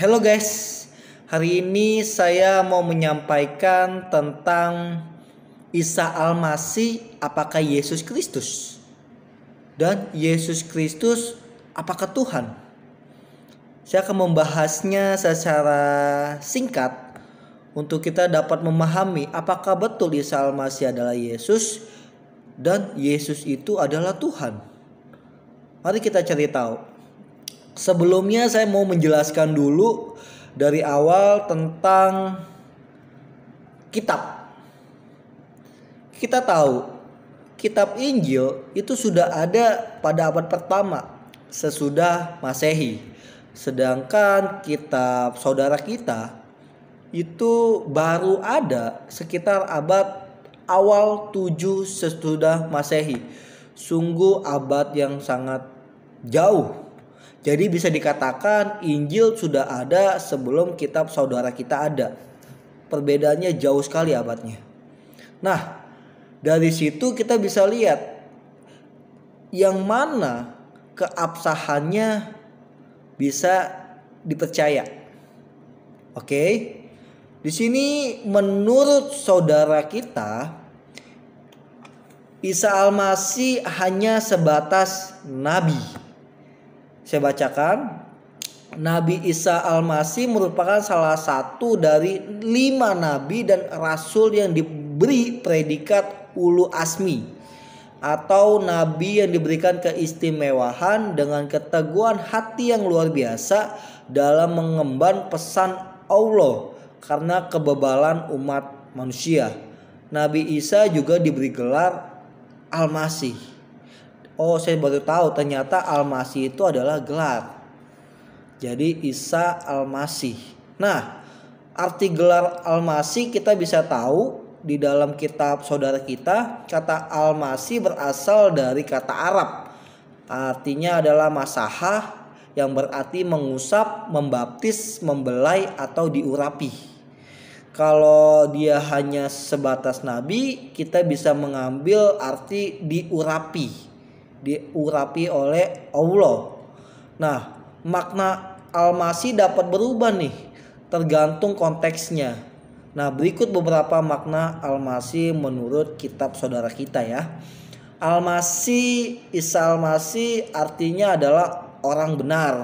Hello guys, hari ini saya mau menyampaikan tentang Isa al apakah Yesus Kristus? Dan Yesus Kristus apakah Tuhan? Saya akan membahasnya secara singkat untuk kita dapat memahami apakah betul Isa al adalah Yesus dan Yesus itu adalah Tuhan. Mari kita cari tahu Sebelumnya saya mau menjelaskan dulu dari awal tentang kitab. Kita tahu kitab Injil itu sudah ada pada abad pertama sesudah Masehi. Sedangkan kitab saudara kita itu baru ada sekitar abad awal 7 sesudah Masehi. Sungguh abad yang sangat jauh jadi bisa dikatakan Injil sudah ada sebelum kitab saudara kita ada. Perbedaannya jauh sekali abadnya. Nah, dari situ kita bisa lihat yang mana keabsahannya bisa dipercaya. Oke. Di sini menurut saudara kita Isa al hanya sebatas nabi saya bacakan. Nabi Isa Al-Masih merupakan salah satu dari lima nabi dan rasul yang diberi predikat ulu asmi atau nabi yang diberikan keistimewaan dengan keteguhan hati yang luar biasa dalam mengemban pesan Allah karena kebebalan umat manusia. Nabi Isa juga diberi gelar Al-Masih oh saya baru tahu ternyata Al-Masih itu adalah gelar. Jadi Isa Al-Masih. Nah, arti gelar Al-Masih kita bisa tahu di dalam kitab saudara kita kata Al-Masih berasal dari kata Arab. Artinya adalah masahah yang berarti mengusap, membaptis, membelai atau diurapi. Kalau dia hanya sebatas nabi, kita bisa mengambil arti diurapi diurapi oleh Allah. Nah, makna al-masih dapat berubah nih tergantung konteksnya. Nah, berikut beberapa makna al-masih menurut kitab saudara kita ya. Al-masih Isa al artinya adalah orang benar.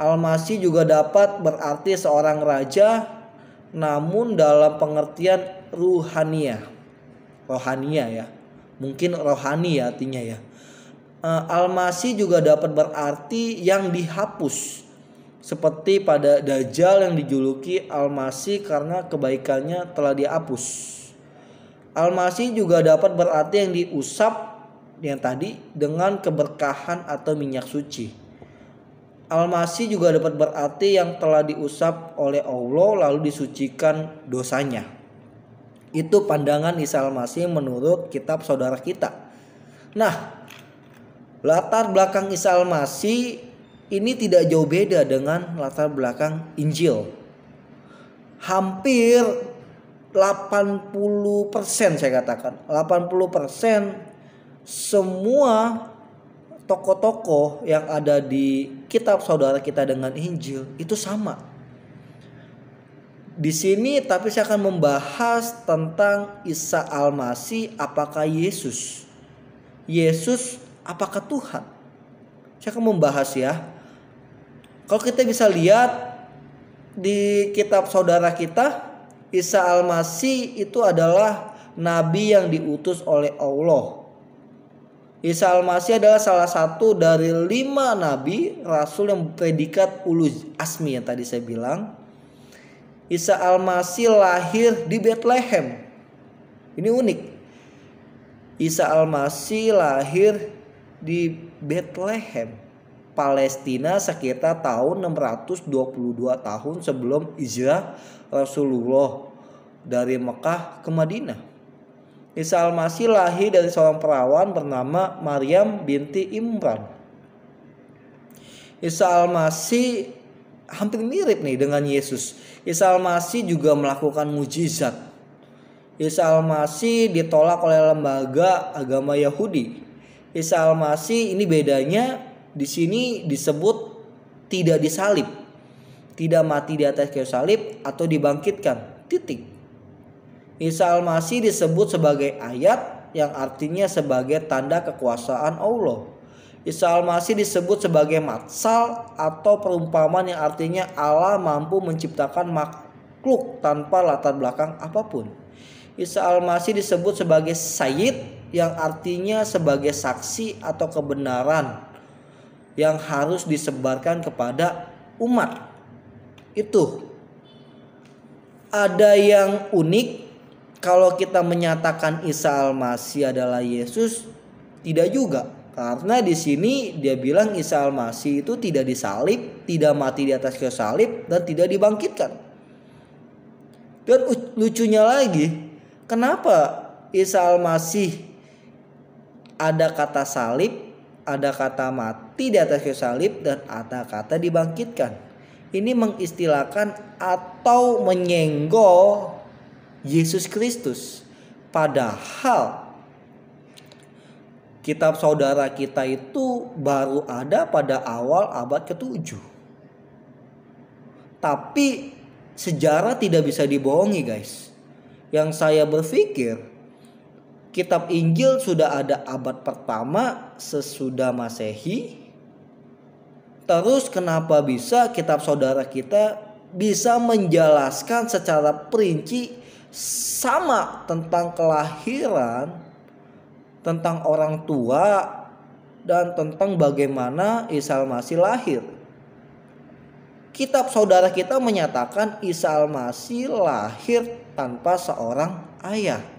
Al-masih juga dapat berarti seorang raja namun dalam pengertian ruhania. Rohania ya. Mungkin rohani ya artinya ya uh, eh, almasi juga dapat berarti yang dihapus seperti pada dajjal yang dijuluki almasi karena kebaikannya telah dihapus almasi juga dapat berarti yang diusap yang tadi dengan keberkahan atau minyak suci almasi juga dapat berarti yang telah diusap oleh Allah lalu disucikan dosanya itu pandangan Isa Almasi menurut kitab saudara kita nah Latar belakang Isa Al-Masih ini tidak jauh beda dengan latar belakang Injil. Hampir 80% saya katakan, 80% semua tokoh-tokoh yang ada di kitab saudara kita dengan Injil itu sama di sini tapi saya akan membahas tentang Isa Al-Masih apakah Yesus Yesus apakah Tuhan? Saya akan membahas ya. Kalau kita bisa lihat di kitab saudara kita, Isa Al-Masih itu adalah nabi yang diutus oleh Allah. Isa Al-Masih adalah salah satu dari lima nabi rasul yang predikat ulu asmi yang tadi saya bilang. Isa Al-Masih lahir di Bethlehem. Ini unik. Isa Al-Masih lahir di Bethlehem, Palestina sekitar tahun 622 tahun sebelum Isra Rasulullah dari Mekah ke Madinah. Isa Al-Masih lahir dari seorang perawan bernama Maryam binti Imran. Isa Al-Masih hampir mirip nih dengan Yesus. Isa Al-Masih juga melakukan mujizat. Isa Al-Masih ditolak oleh lembaga agama Yahudi Isa Al-Masih ini bedanya di sini disebut tidak disalib, tidak mati di atas kayu salib atau dibangkitkan. Titik. Isa Al-Masih disebut sebagai ayat yang artinya sebagai tanda kekuasaan Allah. Isa Almasih disebut sebagai matsal atau perumpamaan yang artinya Allah mampu menciptakan makhluk tanpa latar belakang apapun. Isa Almasih disebut sebagai Sayyid yang artinya sebagai saksi atau kebenaran yang harus disebarkan kepada umat. Itu ada yang unik kalau kita menyatakan Isa Al-Masih adalah Yesus, tidak juga. Karena di sini dia bilang Isa Al-Masih itu tidak disalib, tidak mati di atas kayu salib dan tidak dibangkitkan. Dan lucunya lagi, kenapa Isa Al-Masih ada kata salib, ada kata mati di atas kayu salib dan ada kata dibangkitkan. Ini mengistilahkan atau menyenggol Yesus Kristus. Padahal kitab saudara kita itu baru ada pada awal abad ke-7. Tapi sejarah tidak bisa dibohongi, guys. Yang saya berpikir kitab Injil sudah ada abad pertama sesudah Masehi. Terus kenapa bisa kitab saudara kita bisa menjelaskan secara perinci sama tentang kelahiran, tentang orang tua, dan tentang bagaimana Isa lahir. Kitab saudara kita menyatakan Isa lahir tanpa seorang ayah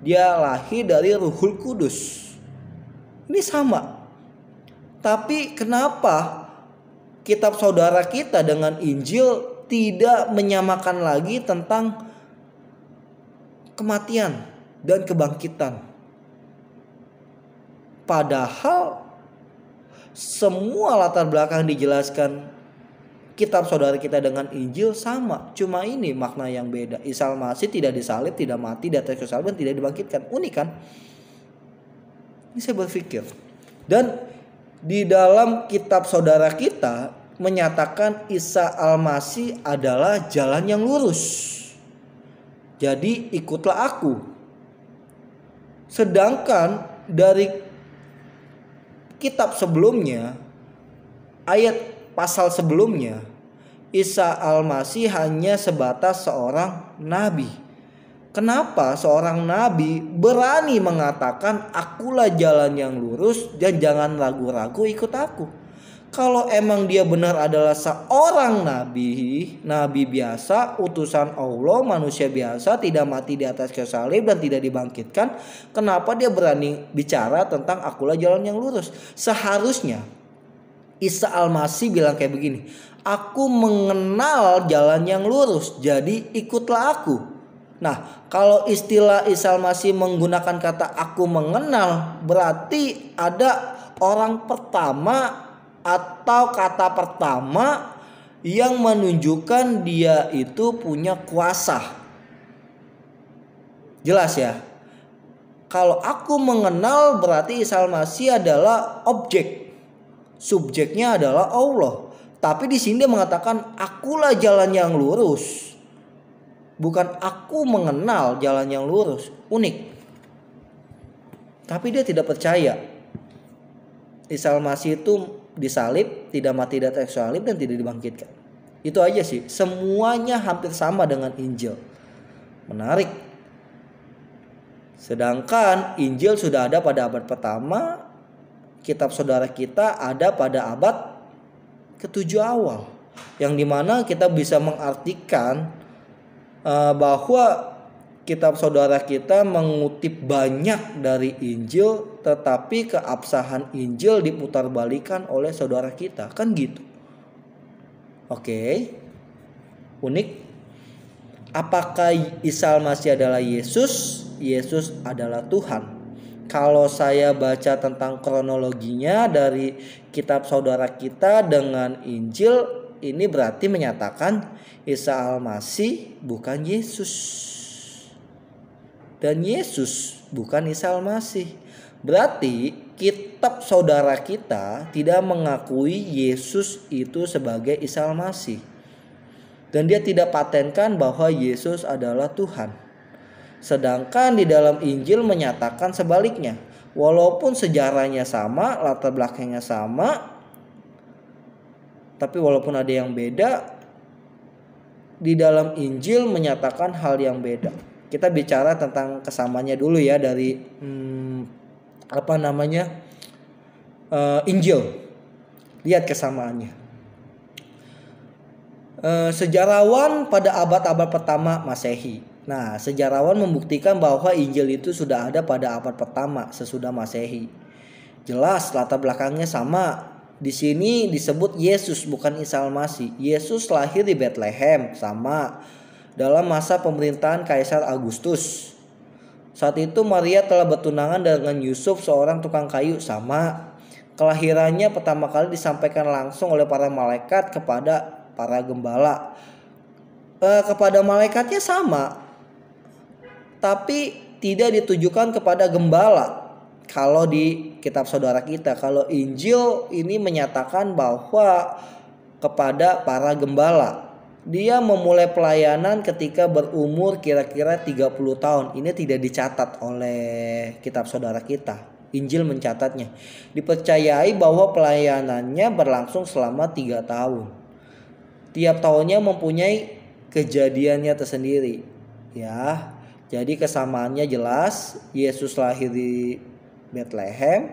dia lahir dari Ruhul Kudus. Ini sama. Tapi kenapa kitab saudara kita dengan Injil tidak menyamakan lagi tentang kematian dan kebangkitan? Padahal semua latar belakang dijelaskan kitab saudara kita dengan Injil sama, cuma ini makna yang beda. Isa Masih tidak disalib, tidak mati tidak atas dan tidak dibangkitkan. Unik kan? Ini saya berpikir. Dan di dalam kitab saudara kita menyatakan Isa al adalah jalan yang lurus. Jadi ikutlah aku. Sedangkan dari kitab sebelumnya ayat pasal sebelumnya Isa al-Masih hanya sebatas seorang nabi. Kenapa seorang nabi berani mengatakan akulah jalan yang lurus dan jangan ragu-ragu ikut aku? Kalau emang dia benar adalah seorang nabi, nabi biasa, utusan Allah, manusia biasa, tidak mati di atas kayu salib dan tidak dibangkitkan, kenapa dia berani bicara tentang akulah jalan yang lurus? Seharusnya Isa Al-Masih bilang kayak begini, "Aku mengenal jalan yang lurus, jadi ikutlah aku." Nah, kalau istilah Isa Al-Masih menggunakan kata "aku mengenal", berarti ada orang pertama atau kata pertama yang menunjukkan dia itu punya kuasa. Jelas ya? Kalau aku mengenal berarti Isa masih adalah objek subjeknya adalah Allah. Tapi di sini dia mengatakan akulah jalan yang lurus. Bukan aku mengenal jalan yang lurus. Unik. Tapi dia tidak percaya. Isa Masih itu disalib, tidak mati tidak tersalib, dan tidak dibangkitkan. Itu aja sih. Semuanya hampir sama dengan Injil. Menarik. Sedangkan Injil sudah ada pada abad pertama, kitab saudara kita ada pada abad ketujuh awal yang dimana kita bisa mengartikan eh, bahwa kitab saudara kita mengutip banyak dari Injil tetapi keabsahan Injil diputarbalikan oleh saudara kita kan gitu oke okay. unik apakah Isa Masih adalah Yesus Yesus adalah Tuhan kalau saya baca tentang kronologinya dari kitab saudara kita dengan Injil ini berarti menyatakan Isa Al-Masih bukan Yesus. Dan Yesus bukan Isa Al-Masih. Berarti kitab saudara kita tidak mengakui Yesus itu sebagai Isa Al-Masih. Dan dia tidak patenkan bahwa Yesus adalah Tuhan. Sedangkan di dalam Injil menyatakan sebaliknya. Walaupun sejarahnya sama, latar belakangnya sama, tapi walaupun ada yang beda, di dalam Injil menyatakan hal yang beda. Kita bicara tentang kesamanya dulu ya dari hmm, apa namanya uh, Injil. Lihat kesamaannya. Uh, sejarawan pada abad-abad pertama Masehi Nah, sejarawan membuktikan bahwa Injil itu sudah ada pada abad pertama sesudah Masehi. Jelas latar belakangnya sama. Di sini disebut Yesus bukan Isa Almasih. Yesus lahir di Bethlehem sama dalam masa pemerintahan Kaisar Augustus Saat itu Maria telah bertunangan dengan Yusuf seorang tukang kayu sama. Kelahirannya pertama kali disampaikan langsung oleh para malaikat kepada para gembala. Eh, kepada malaikatnya sama, tapi tidak ditujukan kepada gembala. Kalau di kitab saudara kita, kalau Injil ini menyatakan bahwa kepada para gembala. Dia memulai pelayanan ketika berumur kira-kira 30 tahun. Ini tidak dicatat oleh kitab saudara kita. Injil mencatatnya. Dipercayai bahwa pelayanannya berlangsung selama 3 tahun. Tiap tahunnya mempunyai kejadiannya tersendiri. Ya, jadi kesamaannya jelas, Yesus lahir di Bethlehem.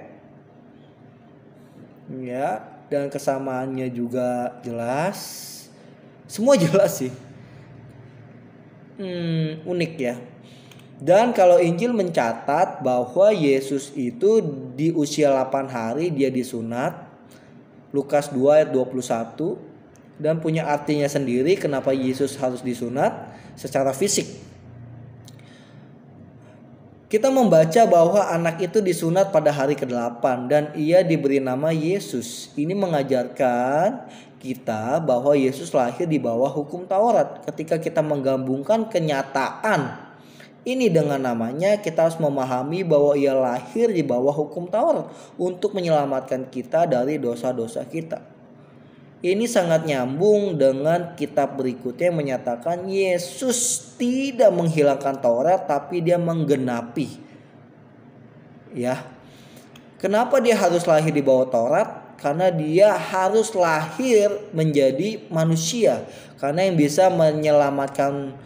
Ya, dan kesamaannya juga jelas. Semua jelas sih. Hmm, unik ya. Dan kalau Injil mencatat bahwa Yesus itu di usia 8 hari dia disunat. Lukas 2 ayat 21 dan punya artinya sendiri kenapa Yesus harus disunat secara fisik kita membaca bahwa anak itu disunat pada hari ke-8 dan ia diberi nama Yesus. Ini mengajarkan kita bahwa Yesus lahir di bawah hukum Taurat. Ketika kita menggabungkan kenyataan ini dengan namanya kita harus memahami bahwa ia lahir di bawah hukum Taurat untuk menyelamatkan kita dari dosa-dosa kita. Ini sangat nyambung dengan kitab berikutnya yang menyatakan Yesus tidak menghilangkan Taurat tapi dia menggenapi. Ya. Kenapa dia harus lahir di bawah Taurat? Karena dia harus lahir menjadi manusia. Karena yang bisa menyelamatkan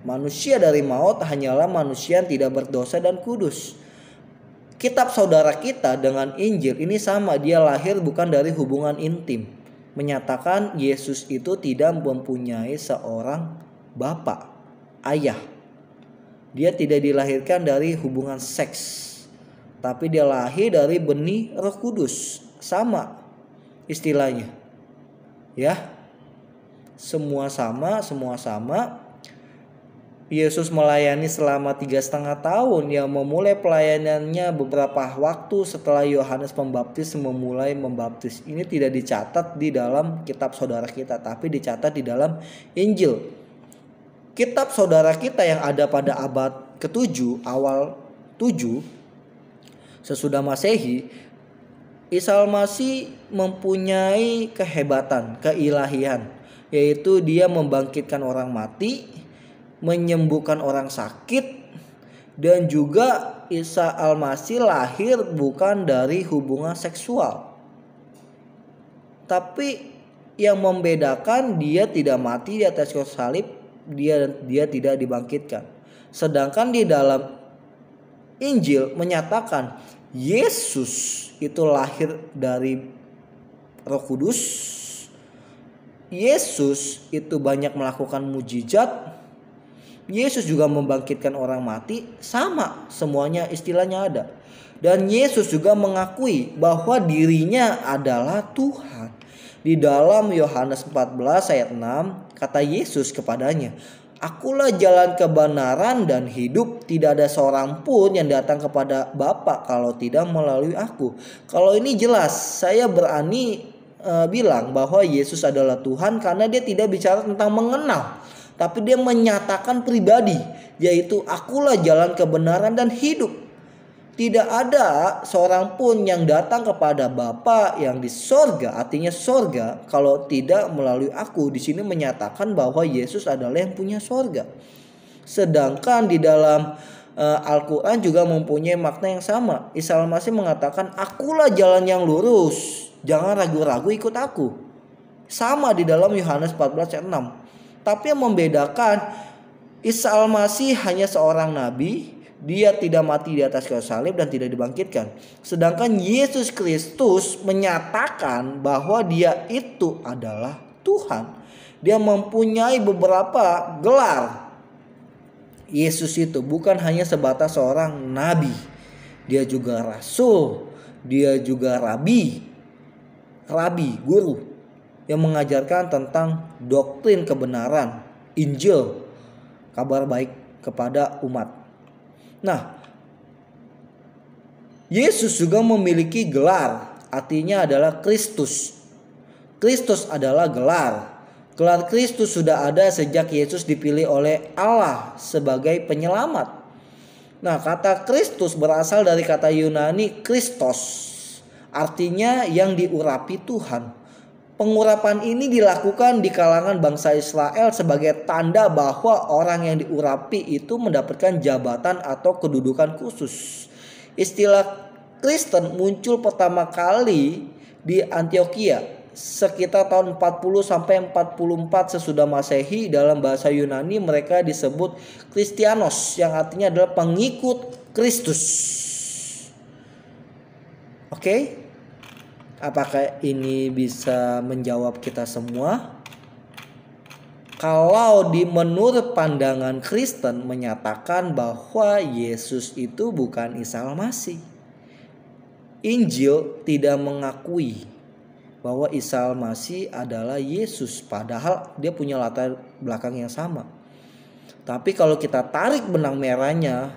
manusia dari maut hanyalah manusia yang tidak berdosa dan kudus kitab saudara kita dengan Injil ini sama dia lahir bukan dari hubungan intim menyatakan Yesus itu tidak mempunyai seorang bapak, ayah. Dia tidak dilahirkan dari hubungan seks, tapi dia lahir dari benih Roh Kudus. Sama istilahnya. Ya. Semua sama, semua sama, Yesus melayani selama tiga setengah tahun yang memulai pelayanannya beberapa waktu setelah Yohanes Pembaptis memulai membaptis. Ini tidak dicatat di dalam kitab saudara kita, tapi dicatat di dalam Injil. Kitab saudara kita yang ada pada abad ke-7, awal 7, sesudah Masehi, Isalmasi mempunyai kehebatan, keilahian, yaitu dia membangkitkan orang mati, menyembuhkan orang sakit dan juga Isa Al-Masih lahir bukan dari hubungan seksual. Tapi yang membedakan dia tidak mati di atas kayu salib, dia dia tidak dibangkitkan. Sedangkan di dalam Injil menyatakan Yesus itu lahir dari Roh Kudus. Yesus itu banyak melakukan mujizat Yesus juga membangkitkan orang mati, sama semuanya istilahnya ada. Dan Yesus juga mengakui bahwa dirinya adalah Tuhan. Di dalam Yohanes 14 ayat 6 kata Yesus kepadanya, Akulah jalan kebenaran dan hidup, tidak ada seorang pun yang datang kepada Bapa kalau tidak melalui aku. Kalau ini jelas, saya berani eh, bilang bahwa Yesus adalah Tuhan karena dia tidak bicara tentang mengenal tapi dia menyatakan pribadi, yaitu akulah jalan kebenaran dan hidup. Tidak ada seorang pun yang datang kepada Bapa yang di sorga, artinya sorga, kalau tidak melalui aku. Di sini menyatakan bahwa Yesus adalah yang punya sorga. Sedangkan di dalam uh, Al-Quran juga mempunyai makna yang sama. Isa Masih mengatakan, akulah jalan yang lurus, jangan ragu-ragu ikut aku. Sama di dalam Yohanes 14 ayat 6 tapi yang membedakan Isa Al-Masih hanya seorang nabi, dia tidak mati di atas kayu salib dan tidak dibangkitkan. Sedangkan Yesus Kristus menyatakan bahwa dia itu adalah Tuhan. Dia mempunyai beberapa gelar. Yesus itu bukan hanya sebatas seorang nabi. Dia juga rasul, dia juga rabi. Rabi, guru yang mengajarkan tentang doktrin kebenaran, Injil, kabar baik kepada umat. Nah, Yesus juga memiliki gelar, artinya adalah Kristus. Kristus adalah gelar. Gelar Kristus sudah ada sejak Yesus dipilih oleh Allah sebagai penyelamat. Nah, kata Kristus berasal dari kata Yunani Kristos, artinya yang diurapi Tuhan. Pengurapan ini dilakukan di kalangan bangsa Israel sebagai tanda bahwa orang yang diurapi itu mendapatkan jabatan atau kedudukan khusus. Istilah Kristen muncul pertama kali di Antioquia sekitar tahun 40 sampai 44 sesudah Masehi dalam bahasa Yunani mereka disebut Kristianos yang artinya adalah pengikut Kristus. Oke? Okay? Apakah ini bisa menjawab kita semua? Kalau di menurut pandangan Kristen menyatakan bahwa Yesus itu bukan Isa Masih. Injil tidak mengakui bahwa Isa Masih adalah Yesus padahal dia punya latar belakang yang sama. Tapi kalau kita tarik benang merahnya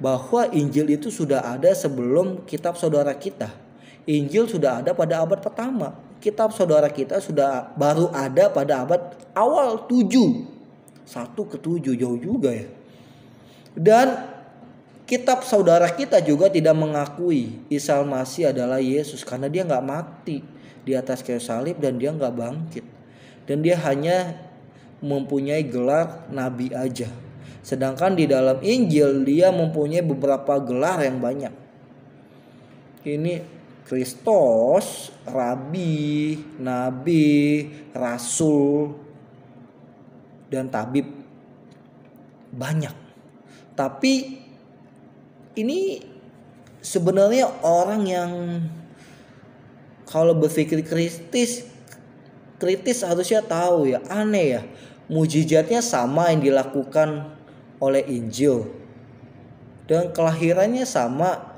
bahwa Injil itu sudah ada sebelum kitab saudara kita Injil sudah ada pada abad pertama. Kitab saudara kita sudah baru ada pada abad awal 7. Satu ke tujuh jauh juga ya. Dan kitab saudara kita juga tidak mengakui Isa Masih adalah Yesus karena dia nggak mati di atas kayu salib dan dia nggak bangkit dan dia hanya mempunyai gelar nabi aja sedangkan di dalam Injil dia mempunyai beberapa gelar yang banyak ini Kristus, rabi, nabi, rasul, dan tabib banyak. Tapi ini sebenarnya orang yang kalau berpikir kritis kritis harusnya tahu ya aneh ya mujizatnya sama yang dilakukan oleh Injil dan kelahirannya sama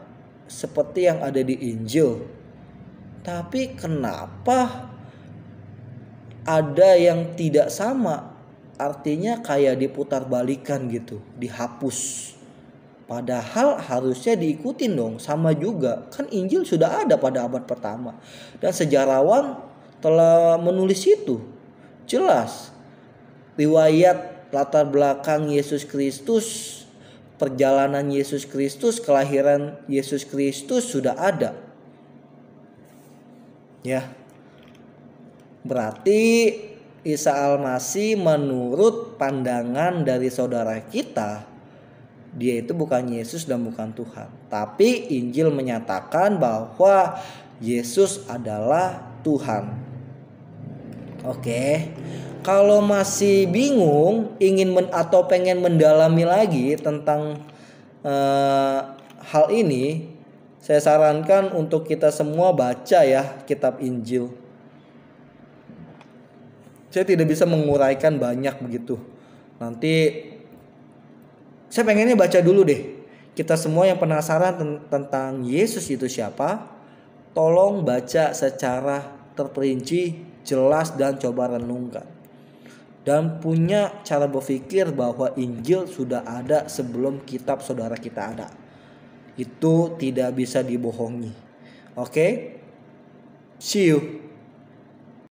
seperti yang ada di Injil. Tapi kenapa ada yang tidak sama? Artinya kayak diputar balikan gitu, dihapus. Padahal harusnya diikutin dong, sama juga. Kan Injil sudah ada pada abad pertama. Dan sejarawan telah menulis itu. Jelas. Riwayat latar belakang Yesus Kristus perjalanan Yesus Kristus, kelahiran Yesus Kristus sudah ada. Ya. Berarti Isa Al-Masih menurut pandangan dari saudara kita dia itu bukan Yesus dan bukan Tuhan. Tapi Injil menyatakan bahwa Yesus adalah Tuhan. Oke. Okay kalau masih bingung ingin men atau pengen mendalami lagi tentang uh, hal ini saya sarankan untuk kita semua baca ya kitab Injil saya tidak bisa menguraikan banyak begitu nanti saya pengennya baca dulu deh kita semua yang penasaran tentang Yesus itu siapa tolong baca secara terperinci jelas dan coba renungkan dan punya cara berpikir bahwa Injil sudah ada sebelum kitab saudara kita ada. Itu tidak bisa dibohongi. Oke. Okay? See you.